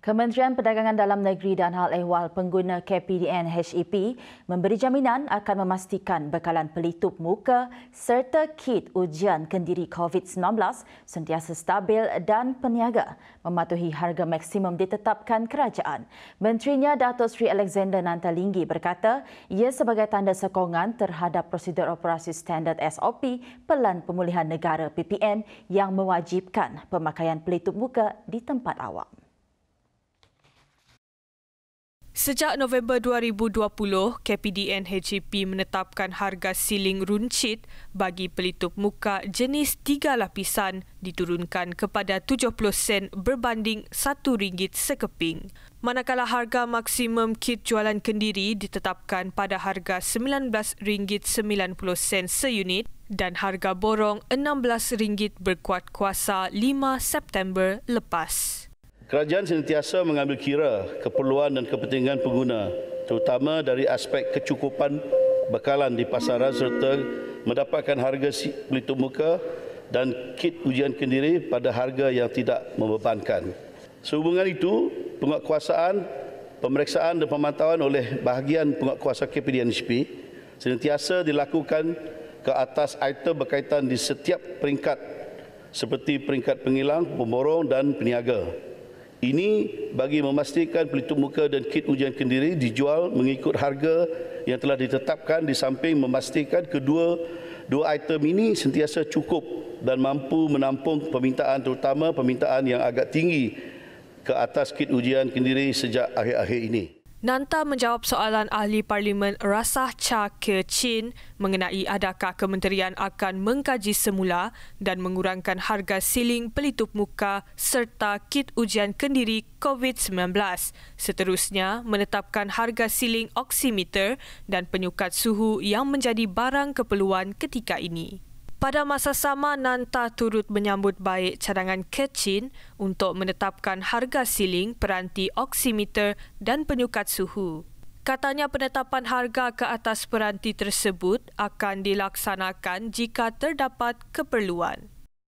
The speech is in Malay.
Kementerian Perdagangan Dalam Negeri dan Hal Ehwal Pengguna KPDN HEP memberi jaminan akan memastikan bekalan pelitup muka serta kit ujian kendiri COVID-19 sentiasa stabil dan peniaga mematuhi harga maksimum ditetapkan kerajaan. Menterinya Dato' Sri Alexander Nantalinggi berkata ia sebagai tanda sokongan terhadap prosedur operasi standard SOP Pelan Pemulihan Negara PPN yang mewajibkan pemakaian pelitup muka di tempat awam. Sejak November 2020, KPDN HGP menetapkan harga siling runcit bagi pelitup muka jenis tiga lapisan diturunkan kepada 70 sen berbanding RM1 sekeping. Manakala harga maksimum kit jualan kendiri ditetapkan pada harga RM19.90 seunit dan harga borong RM16 berkuat kuasa 5 September lepas. Kerajaan sentiasa mengambil kira keperluan dan kepentingan pengguna terutama dari aspek kecukupan bekalan di pasaran serta mendapatkan harga pelitup muka dan kit ujian kendiri pada harga yang tidak membebankan. Sehubungan itu, penguatkuasaan, pemeriksaan dan pemantauan oleh bahagian penguatkuasa KPDNHP sentiasa dilakukan ke atas item berkaitan di setiap peringkat seperti peringkat pengilang, pemborong dan peniaga. Ini bagi memastikan pelitup muka dan kit ujian kendiri dijual mengikut harga yang telah ditetapkan di samping memastikan kedua dua item ini sentiasa cukup dan mampu menampung permintaan terutama permintaan yang agak tinggi ke atas kit ujian kendiri sejak akhir-akhir ini. Nanta menjawab soalan ahli parlimen Rasah Cha Ke Chin mengenai adakah kementerian akan mengkaji semula dan mengurangkan harga siling pelitup muka serta kit ujian kendiri COVID-19. Seterusnya, menetapkan harga siling oximeter dan penyukat suhu yang menjadi barang keperluan ketika ini. Pada masa sama, Nanta turut menyambut baik cadangan Kecin untuk menetapkan harga siling peranti oximeter dan penyukat suhu. Katanya penetapan harga ke atas peranti tersebut akan dilaksanakan jika terdapat keperluan.